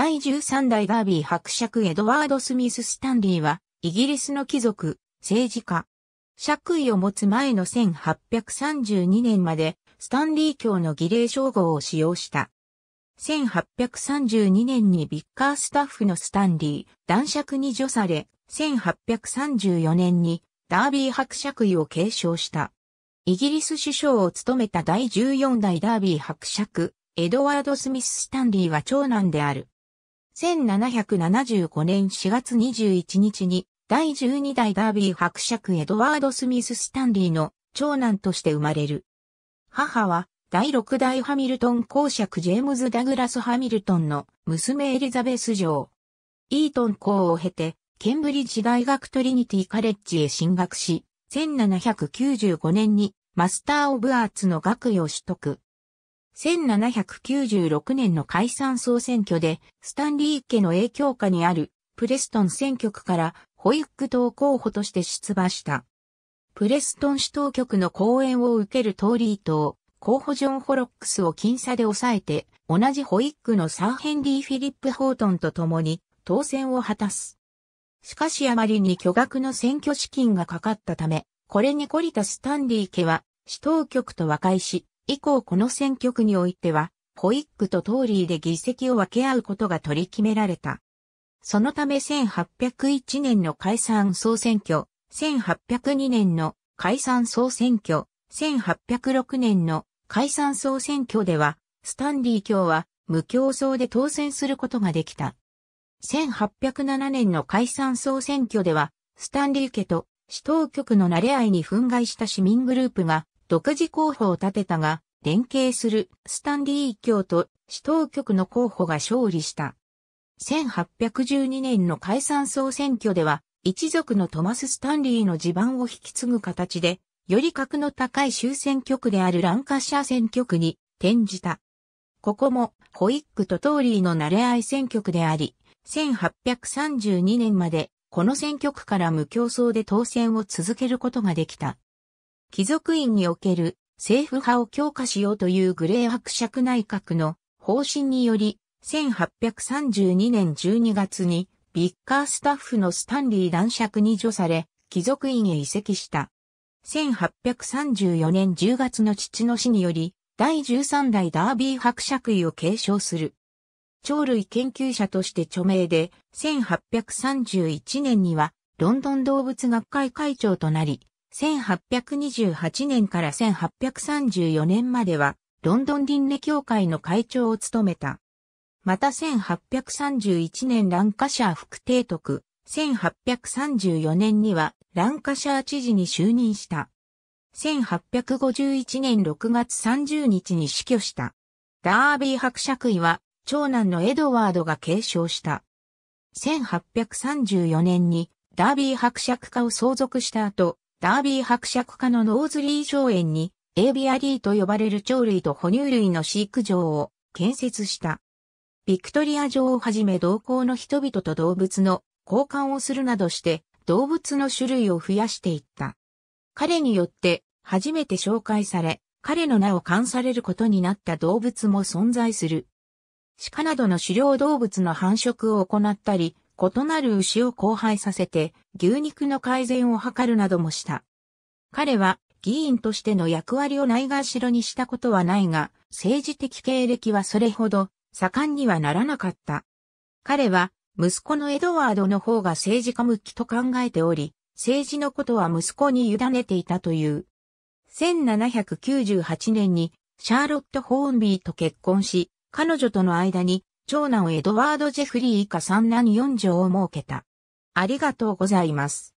第13代ダービー伯爵エドワード・スミス・スタンリーは、イギリスの貴族、政治家。爵位を持つ前の1832年まで、スタンリー教の儀礼称号を使用した。1832年にビッカースタッフのスタンリー、男爵に除され、1834年にダービー伯爵位を継承した。イギリス首相を務めた第14代ダービー伯爵、エドワード・スミス・スタンリーは長男である。1775年4月21日に第12代ダービー伯爵エドワード・スミス・スタンリーの長男として生まれる。母は第6代ハミルトン公爵ジェームズ・ダグラス・ハミルトンの娘エリザベス女王。イートン校を経て、ケンブリッジ大学トリニティカレッジへ進学し、1795年にマスター・オブ・アーツの学位を取得。1796年の解散総選挙で、スタンリー家の影響下にあるプレストン選挙区からホイック党候補として出馬した。プレストン市当局の講演を受けるトーリー党、候補ジョン・ホロックスを僅差で抑えて、同じホイックのサー・ヘンリー・フィリップ・ホートンと共に当選を果たす。しかしあまりに巨額の選挙資金がかかったため、これに懲りたスタンリー家は、市当局と和解し、以降この選挙区においては、ホイックとトーリーで議席を分け合うことが取り決められた。そのため1801年の解散総選挙、1802年の解散総選挙、1806年の解散総選挙では、スタンリー卿は無競争で当選することができた。1807年の解散総選挙では、スタンリー家と市当局の慣れ合いに憤慨した市民グループが独自候補を立てたが、連携するスタンリー教と市当局の候補が勝利した。1812年の解散総選挙では、一族のトマス・スタンリーの地盤を引き継ぐ形で、より格の高い州選挙区であるランカッシャ選挙区に転じた。ここも、ホイックとトーリーの慣れ合い選挙区であり、1832年まで、この選挙区から無競争で当選を続けることができた。貴族院における政府派を強化しようというグレー伯爵内閣の方針により、1832年12月にビッカースタッフのスタンリー男爵に除され、貴族院へ移籍した。1834年10月の父の死により、第13代ダービー伯爵位を継承する。鳥類研究者として著名で、1831年にはロンドン動物学会会長となり、1828年から1834年までは、ロンドン輪廻協会の会長を務めた。また1831年ランカシャー副提督、1834年にはランカシャー知事に就任した。1851年6月30日に死去した。ダービー伯爵位は長男のエドワードが継承した。1834年にダービー伯爵家を相続した後、ダービー伯爵家のノーズリー荘園に、エービアリーと呼ばれる鳥類と哺乳類の飼育場を建設した。ビクトリア城をはじめ同行の人々と動物の交換をするなどして動物の種類を増やしていった。彼によって初めて紹介され、彼の名を冠されることになった動物も存在する。鹿などの狩猟動物の繁殖を行ったり、異なる牛を交配させて牛肉の改善を図るなどもした。彼は議員としての役割をないがしろにしたことはないが、政治的経歴はそれほど盛んにはならなかった。彼は息子のエドワードの方が政治家向きと考えており、政治のことは息子に委ねていたという。1798年にシャーロット・ホーンビーと結婚し、彼女との間に長男エドワード・ジェフリー以下三男四女を設けた。ありがとうございます。